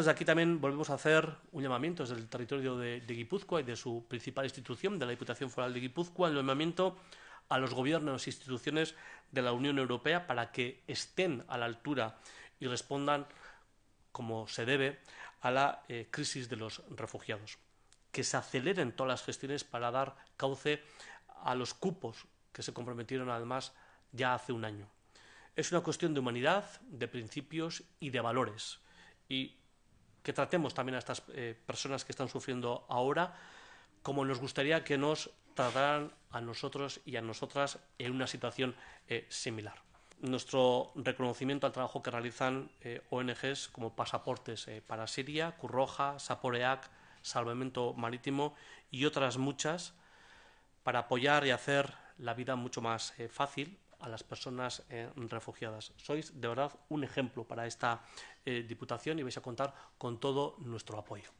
Desde pues aquí también volvemos a hacer un llamamiento desde el territorio de, Guipúzcoa y de su principal institución, de la Diputación Foral de Guipúzcoa, el llamamiento a los gobiernos e instituciones de la Unión Europea para que estén a la altura y respondan como se debe a la eh, crisis de los refugiados. Que se aceleren todas las gestiones para dar cauce a los cupos que se comprometieron además ya hace un año. Es una cuestión de humanidad, de principios y de valores. Y que tratemos también a estas eh, personas que están sufriendo ahora como nos gustaría que nos trataran a nosotros y a nosotras en una situación eh, similar. Nuestro reconocimiento al trabajo que realizan eh, ONGs como Pasaportes para Siria, Curroja, Saporeac, Salvamento Marítimo y otras muchas para apoyar y hacer la vida mucho más fácil las personas eh, refugiadas. Sois de verdad un ejemplo para esta eh, Diputación y vais a contar con todo nuestro apoyo.